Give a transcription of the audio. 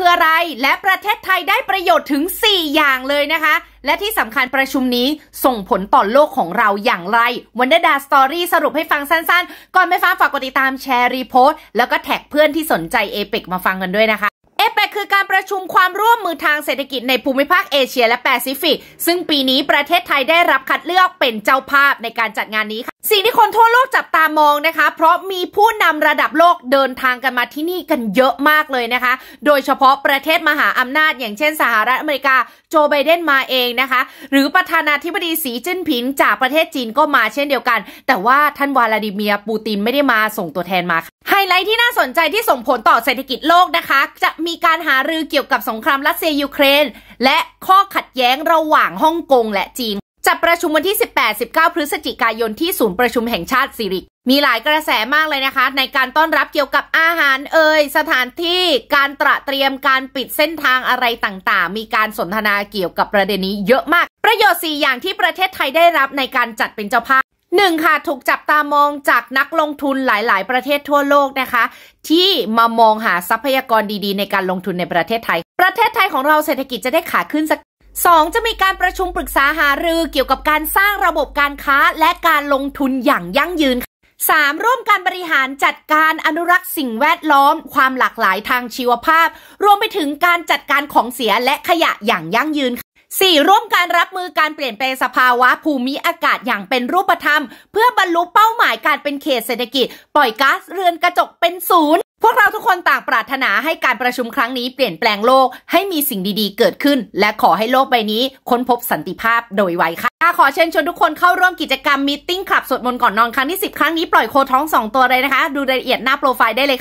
คืออะไร และประเทศไทยได้ประโยชน์ถึง 4 อย่างเลยนะคะ และที่สำคัญประชุมนี้ส่งผลต่อโลกของเราอย่างไรวันเดอร์ดาสตอรี่สรุปให้ฟังสั้นๆ ก่อนไม่ฟังฝากกดติดตามแชร์รีโพสต์ แล้วก็แท็กเพื่อนที่สนใจเอเปกมาฟังกันด้วยนะคะคือการประชุมความร่วมมือทางเศรษฐกิจในภูมิภาคเอเชียและแปซิฟิก ซึ่งปีนี้ประเทศไทยได้รับคัดเลือกเป็นเจ้าภาพในการจัดงานนี้ค่ะสิ่งที่คนทั่วโลกจับตามองนะคะ เพราะมีผู้นำระดับโลกเดินทางกันมาที่นี่กันเยอะมากเลยนะคะ โดยเฉพาะประเทศมหาอำนาจอย่างเช่นสหรัฐอเมริกา โจไบเดนมาเองนะคะ หรือประธานาธิบดีสีจิ้นผิงจากประเทศจีนก็มาเช่นเดียวกัน แต่ว่าท่านวลาดิเมียร์ปูตินไม่ได้มาส่งตัวแทนมาไฮไลท์ที่น่าสนใจที่ส่งผลต่อเศรษฐกิจโลกนะคะจะมีการหารือเกี่ยวกับสงครามรัสเซียยูเครนและข้อขัดแย้งระหว่างฮ่องกงและจีนจัดประชุมวันที่ 18-19 พฤศจิกายนที่ศูนย์ประชุมแห่งชาติสิริ มีหลายกระแสมากเลยนะคะในการต้อนรับเกี่ยวกับอาหารเอ่ยสถานที่การตระเตรียมการปิดเส้นทางอะไรต่าง ๆ มีการสนทนาเกี่ยวกับประเด็นนี้เยอะมาก ประโยชน์4อย่างที่ประเทศไทยได้รับในการจัดเป็นเจ้าภาพหนึ่งค่ะ ถูกจับตามองจากนักลงทุนหลายๆ ประเทศทั่วโลกนะคะ ที่มามองหาทรัพยากรดี ๆ ในการลงทุนในประเทศไทย ประเทศไทยของเราเศรษฐกิจจะได้ขาขึ้นสักสองจะมีการประชุมปรึกษาหารือเกี่ยวกับการสร้างระบบการค้าและการลงทุนอย่างยั่งยืน 3. ร่วมการบริหารจัดการอนุรักษ์สิ่งแวดล้อม ความหลากหลายทางชีวภาพ รวมไปถึงการจัดการของเสียและขยะอย่างยั่งยืน 4. ร่วมการรับมือการเปลี่ยนแปลงสภาวะภูมิอากาศอย่างเป็นรูปธรรม เพื่อบรรลุเป้าหมายการเป็นเขตเศรษฐกิจ ปล่อยก๊าซเรือนกระจกเป็นศูนย์พวกเราทุกคนต่างปรารถนาให้การประชุมครั้งนี้เปลี่ยนแปลงโลกให้มีสิ่งดีๆเกิดขึ้นและขอให้โลกใบนี้ค้นพบสันติภาพโดยไวค่ะ ขอเชิญชวนทุกคนเข้าร่วมกิจกรรมมีติ้งขับสดมนก่อนนอนครั้งที่10 ครั้งนี้ปล่อยโคท้อง2ตัวเลยนะคะดูรายละเอียดหน้าโปรไฟล์ได้เลย